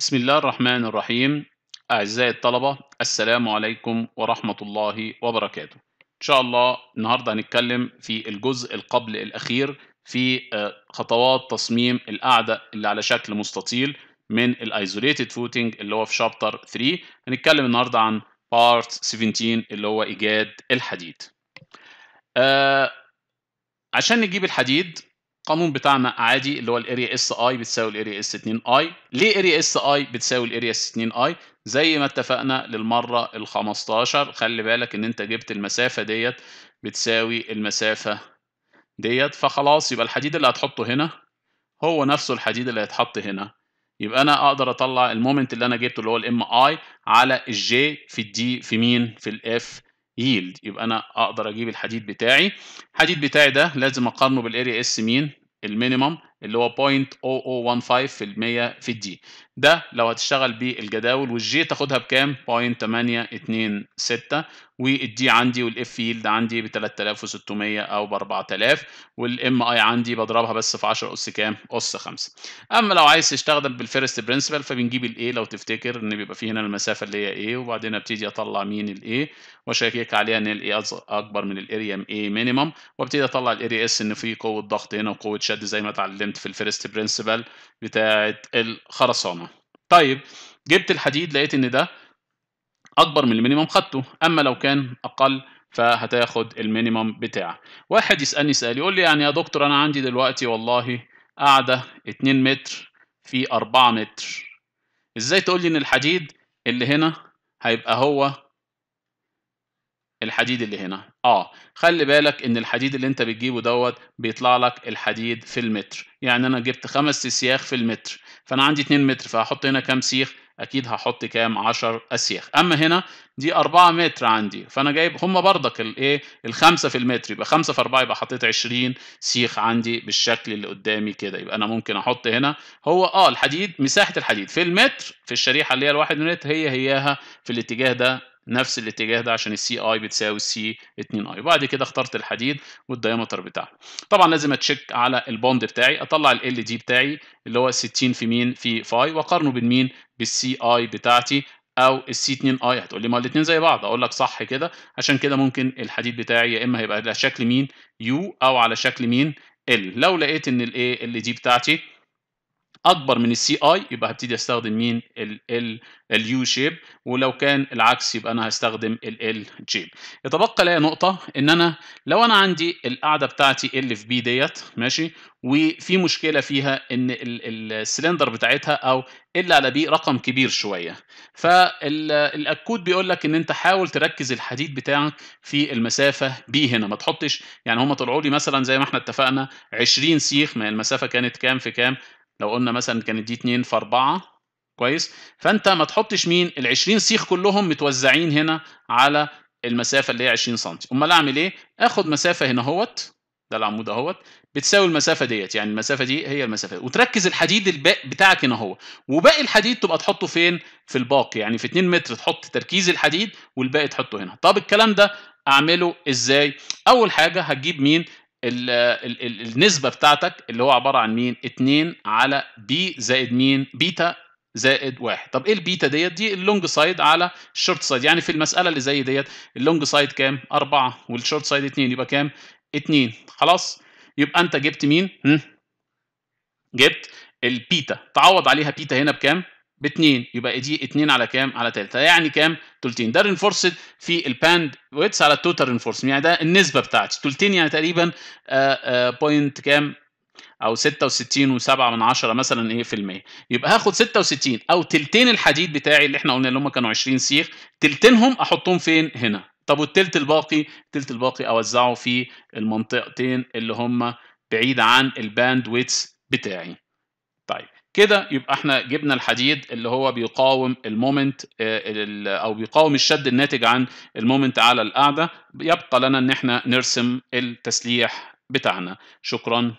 بسم الله الرحمن الرحيم أعزائي الطلبة السلام عليكم ورحمة الله وبركاته إن شاء الله النهاردة هنتكلم في الجزء القبل الأخير في آه، خطوات تصميم الأعداء اللي على شكل مستطيل من الايزوليتد فوتنج اللي هو في شابتر 3 هنتكلم النهاردة عن بارت 17 اللي هو إيجاد الحديد آه، عشان نجيب الحديد القانون بتاعنا عادي اللي هو الاريا اس اي بتساوي الاريا اس 2 اي ليه اريا اس اي بتساوي الاريا اس 2 اي زي ما اتفقنا للمره ال 15 خلي بالك ان انت جبت المسافه ديت بتساوي المسافه ديت فخلاص يبقى الحديد اللي هتحطه هنا هو نفسه الحديد اللي هيتحط هنا يبقى انا اقدر اطلع المومنت اللي انا جبته اللي هو الام اي على الجي في الدي في مين في الاف ييلد يبقى انا اقدر اجيب الحديد بتاعي الحديد بتاعي ده لازم اقارنه بالاريا اس مين المينيمم اللي هو 0.0015% في الدي ده لو هتشتغل بالجداول والجي تاخدها بكام 0.826 والدي عندي والاف يلد عندي ب 3600 او ب 4000 والام اي عندي بضربها بس في 10 اس كام اس 5 اما لو عايز تستخدم بالفيرست برنسبل فبنجيب الاي لو تفتكر ان بيبقى في هنا المسافه اللي هي ايه وبعدين ابتدي اطلع مين الاي واشيك عليها ان الاي اكبر من الاريا اي مينيمم وابتدي اطلع الاريا اس ان في قوه ضغط هنا وقوه شد زي ما اتعلمنا اتكلمت في الفيرست برنسبل بتاعه الخرسانه طيب جبت الحديد لقيت ان ده اكبر من المينيمم خدته اما لو كان اقل فهتاخد المينيمم بتاعه واحد يسالني سؤال يقول لي يعني يا دكتور انا عندي دلوقتي والله قاعده 2 متر في 4 متر ازاي تقول لي ان الحديد اللي هنا هيبقى هو الحديد اللي هنا اه خلي بالك ان الحديد اللي انت بتجيبه دوت بيطلع لك الحديد في المتر يعني انا جبت خمس سياخ في المتر فانا عندي 2 متر فهحط هنا كام سيخ اكيد هحط كام 10 اسياخ اما هنا دي 4 متر عندي فانا جايب هم بردك الايه الخمسه في المتر يبقى 5 في 4 يبقى حطيت 20 سيخ عندي بالشكل اللي قدامي كده يبقى انا ممكن احط هنا هو اه الحديد مساحه الحديد في المتر في الشريحه اللي هي الواحد متر هي هياها في الاتجاه ده نفس الاتجاه ده عشان السي اي بتساوي سي 2 اي وبعد كده اخترت الحديد والديامتر بتاعه طبعا لازم اتشيك على البوند بتاعي اطلع ال دي بتاعي اللي هو 60 في مين في فاي واقارنه بين مين بالسي اي بتاعتي او السي 2 اي هتقول لي ما الاثنين زي بعض اقول لك صح كده عشان كده ممكن الحديد بتاعي يا اما هيبقى على شكل مين يو او على شكل مين ال لو لقيت ان الايه ال دي بتاعتي اكبر من السي اي يبقى هبتدي استخدم مين ال اليو شيب ولو كان العكس يبقى انا هستخدم ال شيب يتبقى لي نقطه ان انا لو انا عندي القاعده بتاعتي ال في بي ديت ماشي وفي مشكله فيها ان السلندر بتاعتها او ال على بي رقم كبير شويه فالاكود بيقول لك ان انت حاول تركز الحديد بتاعك في المسافه بي هنا ما تحطش يعني هم طلعوا لي مثلا زي ما احنا اتفقنا 20 سيخ ما المسافه كانت كام في كام لو قلنا مثلا كانت دي 2 في 4 كويس فانت ما تحطش مين ال 20 سيخ كلهم متوزعين هنا على المسافه اللي هي 20 سم امال اعمل ايه اخد مسافه هنا اهوت ده العمود اهوت بتساوي المسافه ديت يعني المسافه دي هي المسافه دي. وتركز الحديد الباقي بتاعك هنا اهو وباقي الحديد تبقى تحطه فين في الباقي يعني في 2 متر تحط تركيز الحديد والباقي تحطه هنا طب الكلام ده اعمله ازاي اول حاجه هتجيب مين ال الـ الـ النسبة بتاعتك اللي هو عبارة عن مين؟ 2 على بي زائد مين؟ بيتا زائد واحد طب ايه البيتا ديت دي اللونج سايد على الشورت سايد يعني في المساله اللي زي ديت اللونج سايد كام 4 والشورت سايد 2 يبقى كام 2 خلاص يبقى انت جبت مين هم؟ جبت البيتا تعوض عليها بيتا هنا بكام ب 2 يبقى دي 2 على كام؟ على 3 يعني كام؟ تلتين ده رينفورسد في الباند ويتس على التوتال رينفورسمنت يعني ده النسبه بتاعتي تلتين يعني تقريبا بوينت آه، آه، كام؟ او 66 و7 من 10 مثلا ايه في المية يبقى هاخد 66 او تلتين الحديد بتاعي اللي احنا قلنا اللي هم كانوا 20 سيخ تلتينهم احطهم فين هنا طب والتلت الباقي التلت الباقي اوزعه في المنطقتين اللي هم بعيد عن الباند ويتس بتاعي كده يبقى احنا جبنا الحديد اللي هو بيقاوم المومنت آه، او بيقاوم الشد الناتج عن المومنت على القاعده يبقى لنا ان احنا نرسم التسليح بتاعنا شكرا